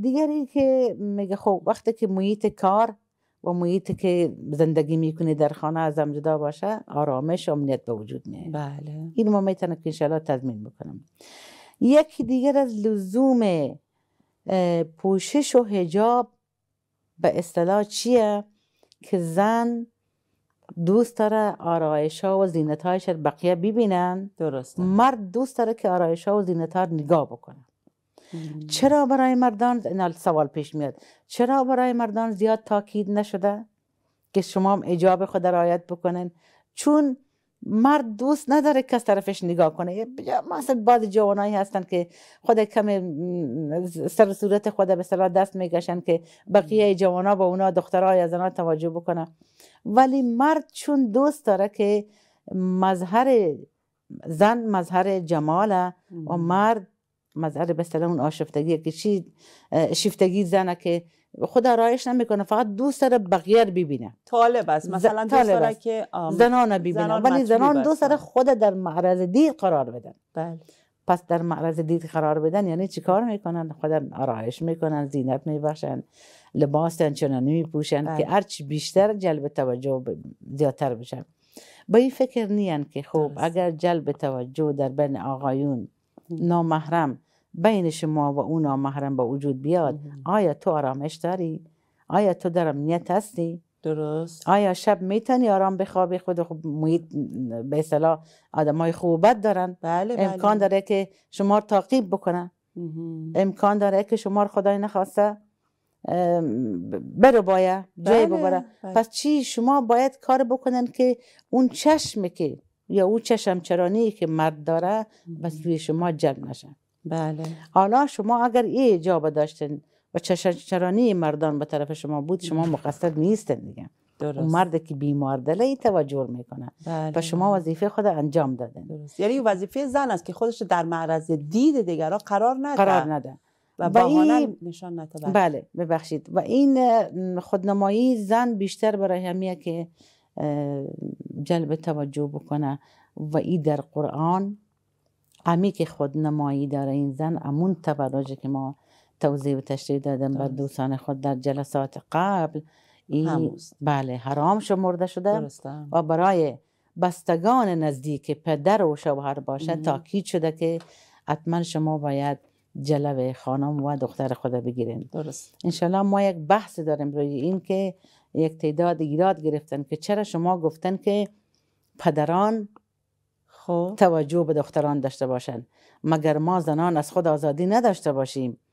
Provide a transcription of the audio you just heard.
دیگری که میگه خب وقتی که محیط کار و محیط که زندگی میکنه در خانه از جدا باشه آرامش و امنیت به وجود میاد بله این ما میتونه که انشالله تضمین بکنم یکی دیگر از لزوم پوشش و حجاب به اصطلاح چیه که زن دوست داره آرایش ها و زینت هایش بقیه ببینن درست مرد دوست داره که آرایش ها و زینت ها نگاه بکنه چرا برای مردان این سوال پیش میاد چرا برای مردان زیاد تاکید نشده که شما هم اجاب خود رعایت بکنن چون مرد دوست نداره کس طرفش نگاه کنه مثلا بعد جوانایی هستن که خود کم سر صورت خود به صلاح دست میگشن که بقیه جوانا با اونا دخترها یا زنها توجه بکنن ولی مرد چون دوست داره که مظهر زن مظهر جماله و مرد مظهر به اون آشفتگی که چی شیفتگی زنه که خدا رایش نمیکنه فقط دوست داره بغیر ببینه طالب است مثلا دوست داره که زنان ببینه ولی زنان دوست داره خود در معرض دید قرار بدن بله پس در معرض دید قرار بدن یعنی چیکار میکنن خدا آرایش میکنن زینت میبخشن لباس چنان میپوشن بله. که هرچی بیشتر جلب توجه زیادتر بشن با این فکر نیان که خوب اگر جلب توجه در بین آقایون نامحرم بین شما و اونا محرم به وجود بیاد آیا تو آرامش داری؟ آیا تو در امنیت هستی؟ درست آیا شب میتونی آرام بخوابی خود خوب محیط به اصطلاح آدم های خوبت دارن بله, بله. امکان داره که شما رو بکنن امکان داره که شما رو خدای نخواسته برو باید جای بله، ببره بله. پس چی شما باید کار بکنن که اون چشم که یا اون چشم چرانی که مرد داره بس روی شما جلب نشه بله حالا شما اگر این اجابه داشتن و چرانی مردان به طرف شما بود شما مقصد نیستن دیگه درست. اون مرد که بیمار دله توجه میکنه بله. و شما وظیفه خود انجام دادن درست. یعنی وظیفه زن است که خودش در معرض دید دیگران قرار نده قرار نده و با این... نشان نده بله, بله، ببخشید و این خودنمایی زن بیشتر برای همیه که جلب توجه بکنه و این در قرآن امی که خود نمایی داره این زن امون تبراجه که ما توضیح و تشریح دادم بر دوستان خود در جلسات قبل این بله حرام مرده شده و برای بستگان نزدیک پدر و شوهر باشه تاکید شده که حتما شما باید جلوه خانم و دختر خود بگیرین درست انشالله ما یک بحث داریم روی این که یک تعداد ایراد گرفتن که چرا شما گفتن که پدران خب؟ توجه به دختران داشته باشند مگر ما زنان از خود آزادی نداشته باشیم